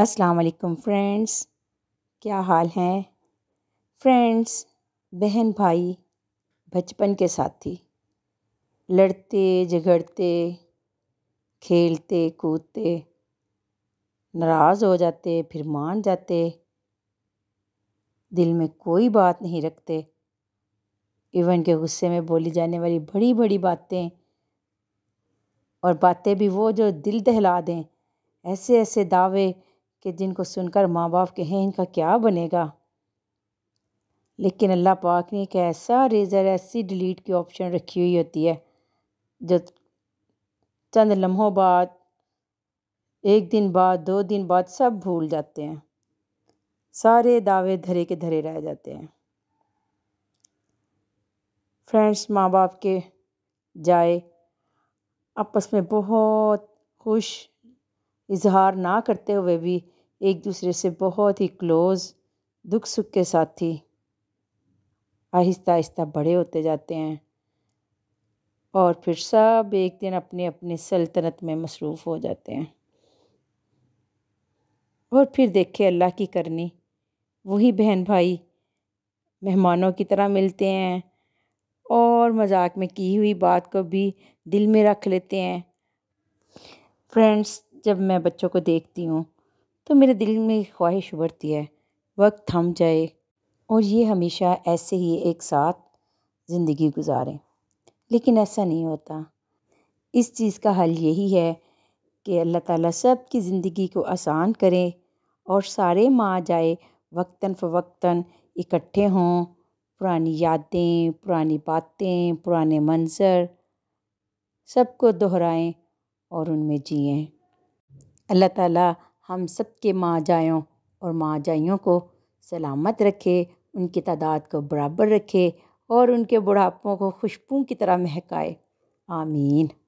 السلام علیکم فرینڈز کیا حال ہیں فرینڈز بہن بھائی بچپن کے ساتھی لڑتے جھگڑتے کھیلتے کودتے ناراض ہو جاتے پھر مان جاتے دل میں کوئی بات نہیں رکھتے ایون کے غصے میں بولی جانے والی بڑی بڑی باتیں اور باتیں بھی وہ جو دل دہلا دیں ایسے ایسے دعوے کہ جن کو سن کر ماں باپ کہیں ان کا کیا بنے گا لیکن اللہ پاک نے ایک ایسا ریزر ایسی ڈیلیٹ کی آپشن رکھی ہوئی ہوتی ہے جو چند لمحوں بعد ایک دن بعد دو دن بعد سب بھول جاتے ہیں سارے دعوے دھرے کے دھرے رہ جاتے ہیں فرینڈس ماں باپ کے جائے آپس میں بہت خوش اظہار نہ کرتے ہوئے بھی ایک دوسرے سے بہت ہی کلوز دکھ سکھ کے ساتھی آہستہ آہستہ بڑے ہوتے جاتے ہیں اور پھر سب ایک دن اپنے اپنے سلطنت میں مصروف ہو جاتے ہیں اور پھر دیکھے اللہ کی کرنی وہی بہن بھائی مہمانوں کی طرح ملتے ہیں اور مذاق میں کی ہوئی بات کو بھی دل میں رکھ لیتے ہیں فرینڈس جب میں بچوں کو دیکھتی ہوں تو میرے دل میں خواہش ابھرتی ہے وقت تھم جائے اور یہ ہمیشہ ایسے ہی ایک ساتھ زندگی گزاریں لیکن ایسا نہیں ہوتا اس چیز کا حل یہی ہے کہ اللہ تعالیٰ سب کی زندگی کو آسان کرے اور سارے ماں جائے وقتاً فوقتاً اکٹھے ہوں پرانی یادیں پرانی باتیں پرانے منظر سب کو دہرائیں اور ان میں جئیں اللہ تعالیٰ ہم سب کے ماں جایوں اور ماں جائیوں کو سلامت رکھے ان کی تعداد کو برابر رکھے اور ان کے بڑھاپوں کو خوشبو کی طرح مہکائے آمین